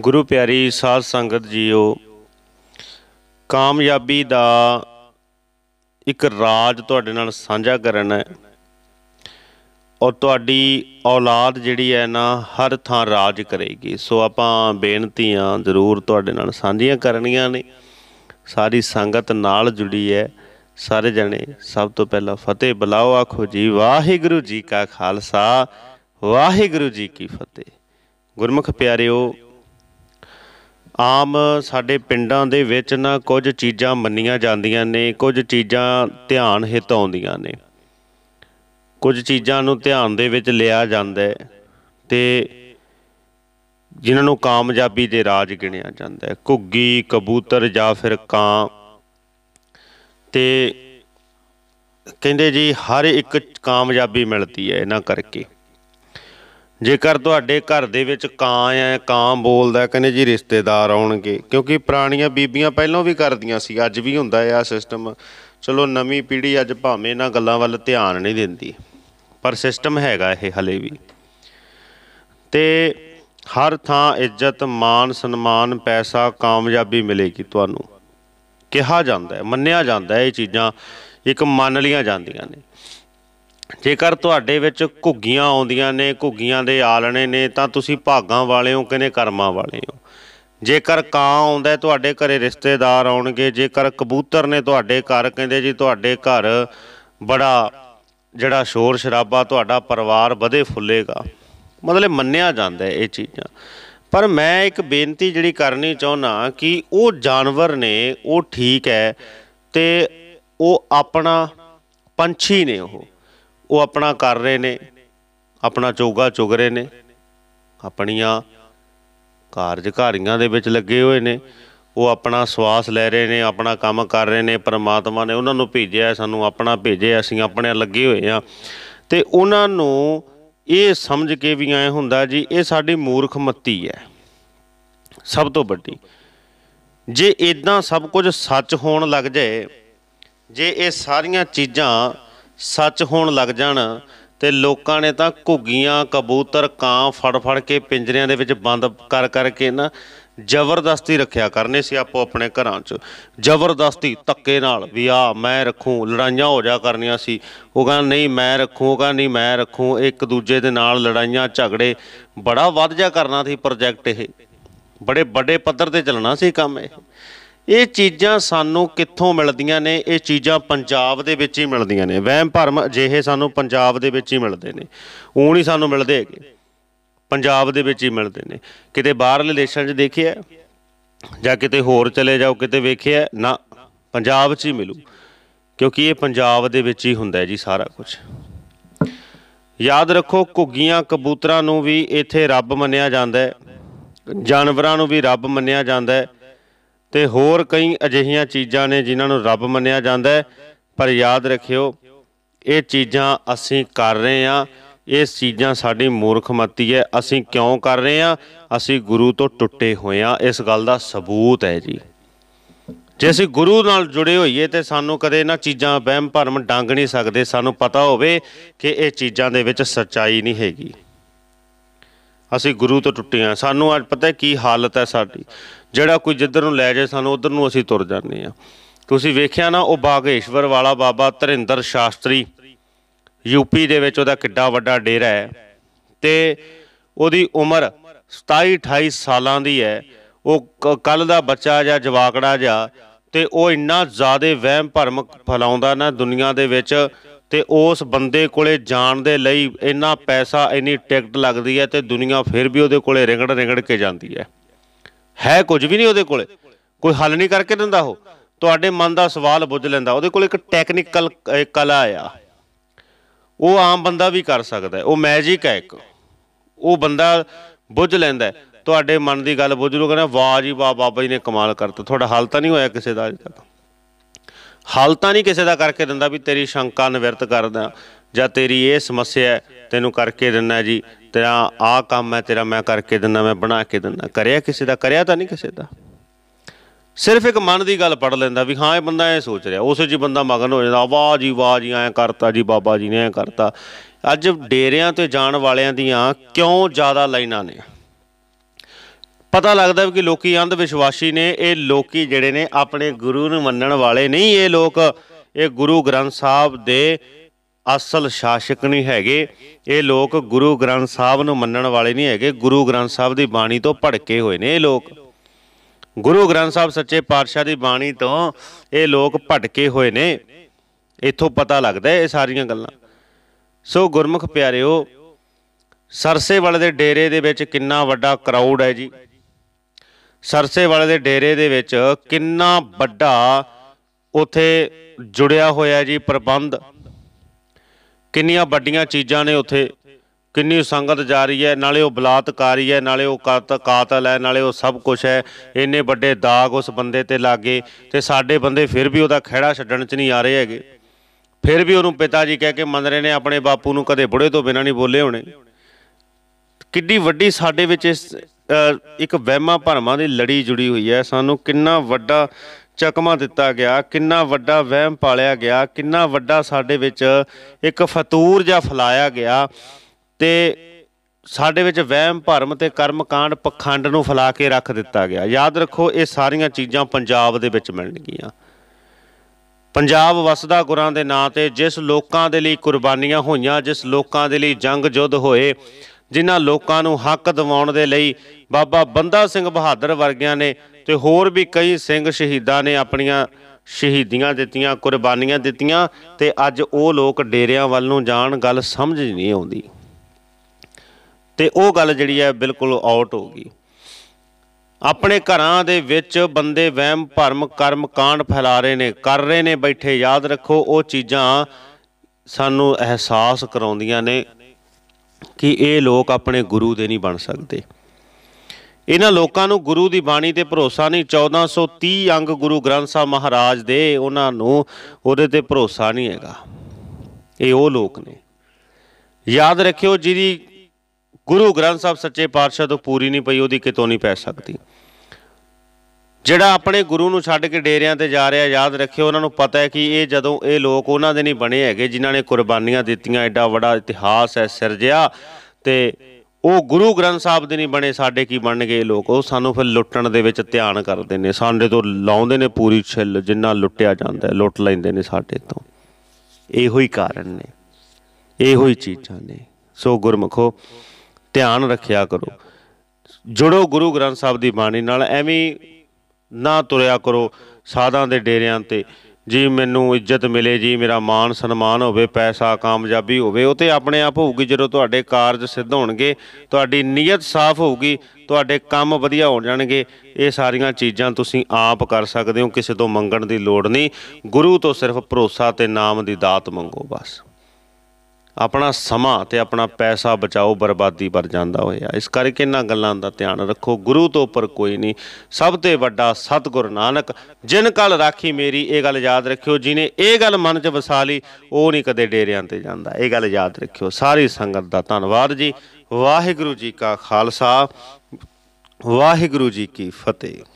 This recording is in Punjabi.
ਗੁਰੂ ਪਿਆਰੀ ਸਾਧ ਸੰਗਤ ਜੀਓ ਕਾਮਯਾਬੀ ਦਾ ਇੱਕ ਰਾਜ ਤੁਹਾਡੇ ਨਾਲ ਸਾਂਝਾ ਕਰਨਾ ਹੈ ਔਰ ਤੁਹਾਡੀ ਔਲਾਦ ਜਿਹੜੀ ਹੈ ਨਾ ਹਰ ਥਾਂ ਰਾਜ ਕਰੇਗੀ ਸੋ ਆਪਾਂ ਬੇਨਤੀਆਂ ਜ਼ਰੂਰ ਤੁਹਾਡੇ ਨਾਲ ਸਾਂਝੀਆਂ ਕਰਨੀਆਂ ਨੇ ਸਾਰੀ ਸੰਗਤ ਨਾਲ ਜੁੜੀ ਹੈ ਸਾਰੇ ਜਣੇ ਸਭ ਤੋਂ ਪਹਿਲਾਂ ਫਤਿਹ ਬੁਲਾਓ ਆਖੋ ਜੀ ਵਾਹਿਗੁਰੂ ਜੀ ਕਾ ਖਾਲਸਾ ਵਾਹਿਗੁਰੂ ਜੀ ਕੀ ਫਤਿਹ ਗੁਰਮੁਖ ਪਿਆਰਿਓ ਆਮ ਸਾਡੇ ਪਿੰਡਾਂ ਦੇ ਵਿੱਚ ਨਾ ਕੁਝ ਚੀਜ਼ਾਂ ਮੰਨੀਆਂ ਜਾਂਦੀਆਂ ਨੇ ਕੁਝ ਚੀਜ਼ਾਂ ਧਿਆਨ ਹਿਤ ਆਉਂਦੀਆਂ ਨੇ ਕੁਝ ਚੀਜ਼ਾਂ ਨੂੰ ਧਿਆਨ ਦੇ ਵਿੱਚ ਲਿਆ ਜਾਂਦਾ ਹੈ ਤੇ ਜਿਨ੍ਹਾਂ ਨੂੰ ਕਾਮਯਾਬੀ ਦੇ ਰਾਜ ਗਿਣਿਆ ਜਾਂਦਾ ਹੈ ਘੁੱਗੀ ਕਬੂਤਰ ਜਾਂ ਫਿਰ ਕਾਂ ਤੇ ਕਹਿੰਦੇ ਜੀ ਹਰ ਇੱਕ ਕਾਮਯਾਬੀ ਮਿਲਦੀ ਹੈ ਇਹਨਾਂ ਕਰਕੇ ਜੇਕਰ ਤੁਹਾਡੇ ਘਰ ਦੇ ਵਿੱਚ ਕਾਂ ਐ ਕਾਂ ਬੋਲਦਾ ਕਹਿੰਦੇ ਜੀ ਰਿਸ਼ਤੇਦਾਰ ਆਉਣਗੇ ਕਿਉਂਕਿ ਪੁਰਾਣੀਆਂ ਬੀਬੀਆਂ ਪਹਿਲਾਂ ਵੀ ਕਰਦੀਆਂ ਸੀ ਅੱਜ ਵੀ ਹੁੰਦਾ ਆ ਸਿਸਟਮ ਚਲੋ ਨਵੀਂ ਪੀੜ੍ਹੀ ਅੱਜ ਭਾਵੇਂ ਇਹਨਾਂ ਗੱਲਾਂ ਵੱਲ ਧਿਆਨ ਨਹੀਂ ਦਿੰਦੀ ਪਰ ਸਿਸਟਮ ਹੈਗਾ ਇਹ ਹਲੇ ਵੀ ਤੇ ਹਰ ਥਾਂ ਇੱਜ਼ਤ ਮਾਨ ਸਨਮਾਨ ਪੈਸਾ ਕਾਮਯਾਬੀ ਮਿਲੇਗੀ ਤੁਹਾਨੂੰ ਕਿਹਾ ਜਾਂਦਾ ਹੈ ਮੰਨਿਆ ਜਾਂਦਾ ਹੈ ਇਹ ਚੀਜ਼ਾਂ ਇੱਕ ਮੰਨ ਲੀਆਂ ਜਾਂਦੀਆਂ ਨੇ ਜੇਕਰ ਤੁਹਾਡੇ ਵਿੱਚ ਘੁੱਗੀਆਂ ਆਉਂਦੀਆਂ ਨੇ ਘੁੱਗੀਆਂ ਦੇ ਆਲਣੇ ਨੇ ਤਾਂ ਤੁਸੀਂ ਭਾਗਾਂ ਵਾਲੇ ਹੋ ਕਿਨੇ ਕਰਮਾਂ ਵਾਲੇ ਹੋ ਜੇਕਰ ਕਾਂ ਆਉਂਦਾ ਤੁਹਾਡੇ ਘਰੇ ਰਿਸ਼ਤੇਦਾਰ ਆਉਣਗੇ ਜੇਕਰ ਕਬੂਤਰ ਨੇ ਤੁਹਾਡੇ ਘਰ ਕਹਿੰਦੇ ਜੀ ਤੁਹਾਡੇ ਘਰ ਬੜਾ ਜਿਹੜਾ ਸ਼ੋਰ ਸ਼ਰਾਬਾ ਤੁਹਾਡਾ ਪਰਿਵਾਰ ਵਧੇ ਫੁੱਲੇਗਾ ਮਤਲਬ ਮੰਨਿਆ ਜਾਂਦਾ ਇਹ ਚੀਜ਼ਾਂ ਪਰ ਮੈਂ ਇੱਕ ਬੇਨਤੀ ਜਿਹੜੀ ਕਰਨੀ ਚਾਹੁੰਨਾ ਕਿ ਉਹ ਜਾਨਵਰ ਨੇ ਉਹ ਠੀਕ ਹੈ ਤੇ ਉਹ ਆਪਣਾ ਪੰਛੀ ਨੇ ਉਹ ਉਹ ਆਪਣਾ ਕਰ ਰਹੇ ਨੇ ਆਪਣਾ ਚੋਗਾ ਚੁਗ ਰਹੇ ਨੇ ਆਪਣੀਆਂ ਕਾਰਜਕਾਰੀਆਂ ਦੇ ਵਿੱਚ ਲੱਗੇ ਹੋਏ ਨੇ ਉਹ ਆਪਣਾ ਸਵਾਸ ਲੈ ਰਹੇ ਨੇ ਆਪਣਾ ਕੰਮ ਕਰ ਰਹੇ ਨੇ ਪਰਮਾਤਮਾ ਨੇ ਉਹਨਾਂ ਨੂੰ ਭੇਜਿਆ ਸਾਨੂੰ ਆਪਣਾ ਭੇਜਿਆ ਅਸੀਂ ਆਪਣੇ ਲੱਗੇ ਹੋਏ ਆ ਤੇ ਉਹਨਾਂ ਨੂੰ ਇਹ ਸਮਝ ਕੇ ਵੀ ਆਏ ਹੁੰਦਾ ਜੀ ਇਹ ਸਾਡੀ ਮੂਰਖ ਮਤੀ ਹੈ ਸਭ ਤੋਂ ਵੱਡੀ ਜੇ ਇਦਾਂ ਸਭ ਕੁਝ ਸੱਚ ਹੋਣ ਲੱਗ ਜਾਏ ਜੇ ਇਹ ਸਾਰੀਆਂ ਚੀਜ਼ਾਂ ਸੱਚ ਹੋਣ ਲੱਗ ਜਾਣ ਤੇ ਲੋਕਾਂ ਨੇ ਤਾਂ ਘੁੱਗੀਆਂ ਕਬੂਤਰ ਕਾਂ ਫੜ ਫੜ ਕੇ ਪਿੰਜਰਿਆਂ ਦੇ ਵਿੱਚ ਬੰਦ ਕਰ ਕਰਕੇ ਨਾ ਜ਼ਬਰਦਸਤੀ ਰੱਖਿਆ ਕਰਨੇ ਸੀ ਆਪੋ ਆਪਣੇ ਘਰਾਂ 'ਚ ਜ਼ਬਰਦਸਤੀ ਤੱਕੇ ਨਾਲ ਵੀ ਆ ਮੈਂ ਰੱਖੂ ਲੜਾਈਆਂ ਹੋ ਜਾ ਕਰਨੀਆਂ ਸੀ ਉਹ ਕਹਿੰਦਾ ਨਹੀਂ ਮੈਂ ਰੱਖੂ ਉਹ ਕਹਿੰਦਾ ਨਹੀਂ ਮੈਂ ਰੱਖੂ ਇੱਕ ਦੂਜੇ ਦੇ ਨਾਲ ਲੜਾਈਆਂ ਝਗੜੇ ਬੜਾ ਵੱਧ ਜਾ ਕਰਨਾ ਸੀ ਪ੍ਰੋਜੈਕਟ ਇਹ ਬੜੇ ਵੱਡੇ ਪੱਧਰ ਤੇ ਚੱਲਣਾ ਸੀ ਕੰਮ ਇਹ ਇਹ ਚੀਜ਼ਾਂ ਸਾਨੂੰ ਕਿੱਥੋਂ ਮਿਲਦੀਆਂ ਨੇ ਇਹ ਚੀਜ਼ਾਂ ਪੰਜਾਬ ਦੇ ਵਿੱਚ ਹੀ ਮਿਲਦੀਆਂ ਨੇ ਵਹਿਮ ਭਰਮ ਅਜਿਹੇ ਸਾਨੂੰ ਪੰਜਾਬ ਦੇ ਵਿੱਚ ਹੀ ਮਿਲਦੇ ਨੇ ਉਹ ਨਹੀਂ ਸਾਨੂੰ ਮਿਲਦੇ ਹੈਗੇ ਪੰਜਾਬ ਦੇ ਵਿੱਚ ਹੀ ਮਿਲਦੇ ਨੇ ਕਿਤੇ ਬਾਹਰਲੇ ਦੇਸ਼ਾਂ 'ਚ ਦੇਖਿਆ ਜਾਂ ਕਿਤੇ ਹੋਰ ਚਲੇ ਜਾਓ ਕਿਤੇ ਵੇਖਿਆ ਨਾ ਪੰਜਾਬ 'ਚ ਹੀ ਮਿਲੂ ਕਿਉਂਕਿ ਇਹ ਪੰਜਾਬ ਦੇ ਵਿੱਚ ਹੀ ਹੁੰਦਾ ਜੀ ਸਾਰਾ ਕੁਝ ਯਾਦ ਰੱਖੋ ਘੁੱਗੀਆਂ ਕਬੂਤਰਾਂ ਨੂੰ ਵੀ ਇੱਥੇ ਰੱਬ ਮੰਨਿਆ ਜਾਂਦਾ ਹੈ ਜਾਨਵਰਾਂ ਨੂੰ ਵੀ ਰੱਬ ਮੰਨਿਆ ਜਾਂਦਾ ਹੈ ਤੇ ਹੋਰ ਕਈ ਅਜਿਹੀਆਂ ਚੀਜ਼ਾਂ ਨੇ ਜਿਨ੍ਹਾਂ ਨੂੰ ਰੱਬ ਮੰਨਿਆ ਜਾਂਦਾ ਹੈ ਪਰ ਯਾਦ ਰੱਖਿਓ ਇਹ ਚੀਜ਼ਾਂ ਅਸੀਂ ਕਰ ਰਹੇ ਆ ਇਹ ਚੀਜ਼ਾਂ ਸਾਡੀ ਮੂਰਖਮਤੀ ਹੈ ਅਸੀਂ ਕਿਉਂ ਕਰ ਰਹੇ ਆ ਅਸੀਂ ਗੁਰੂ ਤੋਂ ਟੁੱਟੇ ਹੋਏ ਆ ਇਸ ਗੱਲ ਦਾ ਸਬੂਤ ਹੈ ਜੀ ਜੇ ਅਸੀਂ ਗੁਰੂ ਨਾਲ ਜੁੜੇ ਹੋਈਏ ਤੇ ਸਾਨੂੰ ਕਦੇ ਇਹਨਾਂ ਚੀਜ਼ਾਂ ਵਹਿਮ ਭਰਮ ਡਾਂਗ ਨਹੀਂ ਸਕਦੇ ਸਾਨੂੰ ਪਤਾ ਹੋਵੇ ਕਿ ਇਹ ਚੀਜ਼ਾਂ ਦੇ ਵਿੱਚ ਸੱਚਾਈ ਨਹੀਂ ਹੈਗੀ ਅਸੀਂ ਗੁਰੂ ਤੋਂ ਟੁੱਟੇ ਆ ਸਾਨੂੰ ਅੱਜ ਪਤਾ ਕੀ ਹਾਲਤ ਹੈ ਸਾਡੀ ਜਿਹੜਾ ਕੋਈ ਜਿੱਧਰ ਨੂੰ ਲੈ ਜਾਏ ਸਾਨੂੰ ਉਧਰ ਨੂੰ ਅਸੀਂ ਤੁਰ ਜਾਂਦੇ ਆ ਤੁਸੀਂ ਵੇਖਿਆ ਨਾ ਉਹ ਬਾਗੇਸ਼ਵਰ ਵਾਲਾ ਬਾਬਾ ਧਰਿੰਦਰ ਸ਼ਾਸਤਰੀ ਯੂਪੀ ਦੇ ਵਿੱਚ ਉਹਦਾ ਕਿੱਡਾ ਵੱਡਾ ਡੇਰਾ ਹੈ ਤੇ ਉਹਦੀ ਉਮਰ 27 28 ਸਾਲਾਂ ਦੀ ਹੈ ਉਹ ਕੱਲ ਦਾ ਬੱਚਾ ਜਾਂ ਜਵਾਕੜਾ ਜਾਂ ਤੇ ਉਹ ਇੰਨਾ ਜ਼ਿਆਦਾ ਵਹਿਮ ਭਰਮ ਫਲਾਉਂਦਾ ਨਾ ਦੁਨੀਆ ਦੇ ਵਿੱਚ ਤੇ ਉਸ ਬੰਦੇ ਕੋਲੇ ਜਾਣ ਦੇ ਲਈ ਇੰਨਾ ਪੈਸਾ ਇੰਨੀ ਟਿਕਟ ਲੱਗਦੀ ਹੈ ਤੇ ਦੁਨੀਆ ਫਿਰ ਵੀ ਉਹਦੇ ਕੋਲੇ ਰਿੰਗੜ ਰਿੰਗੜ ਕੇ ਜਾਂਦੀ ਹੈ ਹੈ ਕੁਝ ਵੀ ਨਹੀਂ ਉਹਦੇ ਕੋਲੇ ਕੋਈ ਹੱਲ ਨਹੀਂ ਕਰਕੇ ਦਿੰਦਾ ਉਹ ਤੁਹਾਡੇ ਮਨ ਦਾ ਸਵਾਲ ਬੁੱਝ ਲੈਂਦਾ ਉਹਦੇ ਕੋਲ ਇੱਕ ਟੈਕਨੀਕਲ ਕਲਾ ਆ ਉਹ ਆਮ ਬੰਦਾ ਵੀ ਕਰ ਸਕਦਾ ਉਹ ਮੈਜਿਕ ਹੈ ਇੱਕ ਉਹ ਬੰਦਾ ਬੁੱਝ ਲੈਂਦਾ ਤੁਹਾਡੇ ਮਨ ਦੀ ਗੱਲ ਬੁੱਝ ਲੂ ਕਹਿੰਦਾ ਵਾਹ ਜੀ ਵਾਹ ਬਾਬਾ ਜੀ ਨੇ ਕਮਾਲ ਕਰਤਾ ਤੁਹਾਡਾ ਹਾਲ ਤਾਂ ਨਹੀਂ ਹੋਇਆ ਕਿਸੇ ਦਾ ਅਜੇ ਤੱਕ ਹੱਲ ਤਾਂ ਨਹੀਂ ਕਿਸੇ ਦਾ ਕਰਕੇ ਦਿੰਦਾ ਵੀ ਤੇਰੀ ਸ਼ੰਕਾ ਨਿਵਰਤ ਕਰਦਾ ਜਾਂ ਤੇਰੀ ਇਹ ਸਮੱਸਿਆ ਤੈਨੂੰ ਕਰਕੇ ਦਿੰਦਾ ਜੀ ਤੇਰਾ ਆ ਕੰਮ ਹੈ ਤੇਰਾ ਮੈਂ ਕਰਕੇ ਦਿੰਦਾ ਮੈਂ ਬਣਾ ਕੇ ਦਿੰਦਾ ਕਰਿਆ ਕਿਸੇ ਦਾ ਕਰਿਆ ਤਾਂ ਨਹੀਂ ਕਿਸੇ ਦਾ ਸਿਰਫ ਇੱਕ ਮਨ ਦੀ ਗੱਲ ਪੜ ਲੈਂਦਾ ਵੀ ਹਾਂ ਇਹ ਬੰਦਾ ਇਹ ਸੋਚ ਰਿਹਾ ਉਸੇ ਜੀ ਬੰਦਾ ਮਗਨ ਹੋ ਜਾਂਦਾ ਵਾਹ ਜੀ ਵਾਹ ਜੀ ਐ ਕਰਤਾ ਜੀ ਬਾਬਾ ਜੀ ਨੇ ਐ ਕਰਤਾ ਅੱਜ ਡੇਰਿਆਂ ਤੇ ਜਾਣ ਵਾਲਿਆਂ ਦੀਆਂ ਕਿਉਂ ਜ਼ਿਆਦਾ ਲਾਈਨਾਂ ਨੇ ਪਤਾ ਲੱਗਦਾ ਕਿ ਲੋਕੀ ਅੰਧ ਵਿਸ਼ਵਾਸੀ ਨੇ ਇਹ ਲੋਕੀ ਜਿਹੜੇ ਨੇ ਆਪਣੇ ਗੁਰੂ ਨੂੰ ਮੰਨਣ ਵਾਲੇ ਨਹੀਂ ਇਹ ਲੋਕ ਇਹ ਗੁਰੂ ਗ੍ਰੰਥ ਸਾਹਿਬ ਦੇ ਅਸਲ ਸ਼ਾਸਕ ਨਹੀਂ ਹੈਗੇ ਇਹ ਲੋਕ ਗੁਰੂ ਗ੍ਰੰਥ ਸਾਹਿਬ ਨੂੰ ਮੰਨਣ ਵਾਲੇ ਨਹੀਂ ਹੈਗੇ ਗੁਰੂ ਗ੍ਰੰਥ ਸਾਹਿਬ ਦੀ ਬਾਣੀ ਤੋਂ ਭੜਕੇ ਹੋਏ ਨੇ ਇਹ ਲੋਕ ਗੁਰੂ ਗ੍ਰੰਥ ਸਾਹਿਬ ਸੱਚੇ ਪਾਤਸ਼ਾਹ ਦੀ ਬਾਣੀ ਤੋਂ ਇਹ ਲੋਕ ਭਟਕੇ ਹੋਏ ਨੇ ਇਥੋਂ ਪਤਾ ਲੱਗਦਾ ਇਹ ਸਾਰੀਆਂ ਗੱਲਾਂ ਸੋ ਗੁਰਮੁਖ ਪਿਆਰਿਓ ਸਰਸੇ ਵਾਲੇ ਦੇ ਡੇਰੇ ਦੇ ਵਿੱਚ ਕਿੰਨਾ ਵੱਡਾ ਕਰਾਊਡ ਹੈ ਜੀ ਸਰਸੇ ਵਾਲੇ ਦੇ ਡੇਰੇ ਦੇ ਵਿੱਚ ਕਿੰਨਾ ਵੱਡਾ ਉਥੇ ਜੁੜਿਆ ਹੋਇਆ ਜੀ ਪ੍ਰਬੰਧ ਕਿੰਨੀਆਂ ਵੱਡੀਆਂ ਚੀਜ਼ਾਂ ਨੇ ਉਥੇ ਕਿੰਨੀ ਸੰਗਤ ਜਾ ਰਹੀ ਹੈ ਨਾਲੇ ਉਹ ਬਲਾਤਕਾਰੀ ਹੈ ਨਾਲੇ ਉਹ ਕਾਤਲ ਹੈ ਨਾਲੇ ਉਹ ਸਭ ਕੁਝ ਹੈ ਇੰਨੇ ਵੱਡੇ ਦਾਗ ਉਸ ਬੰਦੇ ਤੇ ਲੱਗੇ ਤੇ ਸਾਡੇ ਬੰਦੇ ਫਿਰ ਵੀ ਉਹਦਾ ਖਿਹੜਾ ਛੱਡਣ 'ਚ ਨਹੀਂ ਆ ਰਹੇ ਹੈਗੇ ਫਿਰ ਵੀ ਉਹਨੂੰ ਪਿਤਾ ਜੀ ਕਹਿ ਕੇ ਮੰਨ ਰਹੇ ਨੇ ਆਪਣੇ ਬਾਪੂ ਨੂੰ ਕਦੇ ਬੁੜੇ ਤੋਂ ਬਿਨਾਂ ਨਹੀਂ ਬੋਲੇ ਹੋਣੇ ਕਿੱਡੀ ਵੱਡੀ ਸਾਡੇ ਵਿੱਚ ਇਸ ਇੱਕ ਵਹਿਮਾਂ ਭਰਮਾਂ ਦੀ ਲੜੀ ਜੁੜੀ ਹੋਈ ਹੈ ਸਾਨੂੰ ਕਿੰਨਾ ਵੱਡਾ ਚਕਮਾ ਦਿੱਤਾ ਗਿਆ ਕਿੰਨਾ ਵੱਡਾ ਵਹਿਮ ਪਾਲਿਆ ਗਿਆ ਕਿੰਨਾ ਵੱਡਾ ਸਾਡੇ ਵਿੱਚ ਇੱਕ ਫਤੂਰ ਜਾਂ ਫਲਾਇਆ ਗਿਆ ਤੇ ਸਾਡੇ ਵਿੱਚ ਵਹਿਮ ਭਰਮ ਤੇ ਕਰਮ ਕਾਂਡ ਪਖੰਡ ਨੂੰ ਫਲਾ ਕੇ ਰੱਖ ਦਿੱਤਾ ਗਿਆ ਯਾਦ ਰੱਖੋ ਇਹ ਸਾਰੀਆਂ ਚੀਜ਼ਾਂ ਪੰਜਾਬ ਦੇ ਵਿੱਚ ਮਿਲਣਗੀਆਂ ਪੰਜਾਬ ਵਸਦਾ ਗੁਰਾਂ ਦੇ ਨਾਂ ਤੇ ਜਿਸ ਲੋਕਾਂ ਦੇ ਲਈ ਕੁਰਬਾਨੀਆਂ ਹੋਈਆਂ ਜਿਸ ਲੋਕਾਂ ਦੇ ਲਈ ਜੰਗ ਜੁੱਧ ਹੋਏ ਜਿਨ੍ਹਾਂ ਲੋਕਾਂ ਨੂੰ ਹੱਕ ਦਿਵਾਉਣ ਦੇ ਲਈ ਬਾਬਾ ਬੰਦਾ ਸਿੰਘ ਬਹਾਦਰ ਵਰਗਿਆਂ ਨੇ ਤੇ ਹੋਰ ਵੀ ਕਈ ਸਿੰਘ ਸ਼ਹੀਦਾਂ ਨੇ ਆਪਣੀਆਂ ਸ਼ਹੀਦੀਆਂ ਦਿੱਤੀਆਂ ਕੁਰਬਾਨੀਆਂ ਦਿੱਤੀਆਂ ਤੇ ਅੱਜ ਉਹ ਲੋਕ ਡੇਰਿਆਂ ਵੱਲ ਨੂੰ ਜਾਣ ਗੱਲ ਸਮਝ ਨਹੀਂ ਆਉਂਦੀ ਤੇ ਉਹ ਗੱਲ ਜਿਹੜੀ ਹੈ ਬਿਲਕੁਲ ਆਊਟ ਹੋ ਗਈ ਆਪਣੇ ਘਰਾਂ ਦੇ ਵਿੱਚ ਬੰਦੇ ਵਹਿਮ ਭਰਮ ਕਰਮ ਕਾਂਡ ਫੈਲਾ ਰਹੇ ਨੇ ਕਰ ਰਹੇ ਨੇ ਬੈਠੇ ਯਾਦ ਰੱਖੋ ਉਹ ਚੀਜ਼ਾਂ ਸਾਨੂੰ ਅਹਿਸਾਸ ਕਰਾਉਂਦੀਆਂ ਨੇ ਕਿ ਇਹ ਲੋਕ ਆਪਣੇ ਗੁਰੂ ਦੇ ਨਹੀਂ ਬਣ ਸਕਦੇ ਇਹਨਾਂ ਲੋਕਾਂ ਨੂੰ ਗੁਰੂ ਦੀ ਬਾਣੀ ਤੇ ਭਰੋਸਾ ਨਹੀਂ 1430 ਅੰਗ ਗੁਰੂ ਗ੍ਰੰਥ ਸਾਹਿਬ ਮਹਾਰਾਜ ਦੇ ਉਹਨਾਂ ਨੂੰ ਉਹਦੇ ਤੇ ਭਰੋਸਾ ਨਹੀਂ ਹੈਗਾ ਇਹ ਉਹ ਲੋਕ ਨੇ ਯਾਦ ਰੱਖਿਓ ਜਿਹਦੀ ਗੁਰੂ ਗ੍ਰੰਥ ਸਾਹਿਬ ਸੱਚੇ ਪਾਤਸ਼ਾਹ ਤੋਂ ਪੂਰੀ ਨਹੀਂ ਪਈ ਉਹਦੀ ਕਿਤੋਂ ਨਹੀਂ ਪੈ ਸਕਦੀ ਜਿਹੜਾ ਆਪਣੇ ਗੁਰੂ ਨੂੰ ਛੱਡ ਕੇ ਡੇਰਿਆਂ ਤੇ ਜਾ ਰਿਹਾ ਯਾਦ ਰੱਖਿਓ ਉਹਨਾਂ ਨੂੰ ਪਤਾ ਹੈ ਕਿ ਇਹ ਜਦੋਂ ਇਹ ਲੋਕ ਉਹਨਾਂ ਦੇ ਨਹੀਂ ਬਣੇ ਹੈਗੇ ਜਿਨ੍ਹਾਂ ਨੇ ਕੁਰਬਾਨੀਆਂ ਦਿੱਤੀਆਂ ਐਡਾ ਵੱਡਾ ਇਤਿਹਾਸ ਹੈ ਸਿਰਜਿਆ ਤੇ ਉਹ ਗੁਰੂ ਗ੍ਰੰਥ ਸਾਹਿਬ ਦੇ ਨਹੀਂ ਬਣੇ ਸਾਡੇ ਕੀ ਬਣ ਗਏ ਲੋਕ ਉਹ ਸਾਨੂੰ ਫਿਰ ਲੁੱਟਣ ਦੇ ਵਿੱਚ ਧਿਆਨ ਕਰਦੇ ਨੇ ਸਾਡੇ ਤੋਂ ਲਾਉਂਦੇ ਨੇ ਪੂਰੀ ਛਿੱਲ ਜਿੰਨਾ ਲੁੱਟਿਆ ਜਾਂਦਾ ਹੈ ਲੁੱਟ ਲੈਂਦੇ ਨੇ ਸਾਡੇ ਤੋਂ ਇਹੋ ਹੀ ਕਾਰਨ ਨੇ ਇਹੋ ਹੀ ਚੀਜ਼ਾਂ ਨੇ ਸੋ ਗੁਰਮਖੋ ਧਿਆਨ ਰੱਖਿਆ ਕਰੋ ਜੁੜੋ ਗੁਰੂ ਗ੍ਰੰਥ ਸਾਹਿਬ ਦੀ ਬਾਣੀ ਨਾਲ ਐਵੇਂ ਨਾ ਤੁਰਿਆ ਕਰੋ ਸਾਧਾਂ ਦੇ ਡੇਰਿਆਂ ਤੇ ਜੀ ਮੈਨੂੰ ਇੱਜ਼ਤ ਮਿਲੇ ਜੀ ਮੇਰਾ ਮਾਨ ਸਨਮਾਨ ਹੋਵੇ ਪੈਸਾ ਕਾਮਯਾਬੀ ਹੋਵੇ ਉਹ ਤੇ ਆਪਣੇ ਆਪ ਹੋਊਗੀ ਜਦੋਂ ਤੁਹਾਡੇ ਕਾਰਜ ਸਿੱਧ ਹੋਣਗੇ ਤੁਹਾਡੀ ਨੀਅਤ ਸਾਫ਼ ਹੋਊਗੀ ਤੁਹਾਡੇ ਕੰਮ ਵਧੀਆ ਹੋ ਜਾਣਗੇ ਇਹ ਸਾਰੀਆਂ ਚੀਜ਼ਾਂ ਤੁਸੀਂ ਆਪ ਕਰ ਸਕਦੇ ਹੋ ਕਿਸੇ ਤੋਂ ਮੰਗਣ ਦੀ ਲੋੜ ਨਹੀਂ ਗੁਰੂ ਤੋਂ ਸਿਰਫ ਭਰੋਸਾ ਤੇ ਨਾਮ ਦੀ ਦਾਤ ਮੰਗੋ ਬਸ ਆਪਣਾ ਸਮਾਂ ਤੇ ਆਪਣਾ ਪੈਸਾ ਬਚਾਓ ਬਰਬਾਦੀ ਵਰ ਜਾਂਦਾ ਹੋਇਆ ਇਸ ਕਰਕੇ ਇਹਨਾਂ ਗੱਲਾਂ ਦਾ ਧਿਆਨ ਰੱਖੋ ਗੁਰੂ ਤੋਂ ਉੱਪਰ ਕੋਈ ਨਹੀਂ ਸਭ ਤੋਂ ਵੱਡਾ ਸਤਗੁਰ ਨਾਨਕ ਜਿਨ ਕਲ ਰਾਖੀ ਮੇਰੀ ਇਹ ਗੱਲ ਯਾਦ ਰੱਖਿਓ ਜਿਨੇ ਇਹ ਗੱਲ ਮਨ 'ਚ ਵਸਾ ਲਈ ਉਹ ਨਹੀਂ ਕਦੇ ਡੇਰਿਆਂ ਤੇ ਜਾਂਦਾ ਇਹ ਗੱਲ ਯਾਦ ਰੱਖਿਓ ਸਾਰੀ ਸੰਗਤ ਦਾ ਧੰਨਵਾਦ ਜੀ ਵਾਹਿਗੁਰੂ ਜੀ ਕਾ ਖਾਲਸਾ ਵਾਹਿਗੁਰੂ ਜੀ ਕੀ ਫਤਿਹ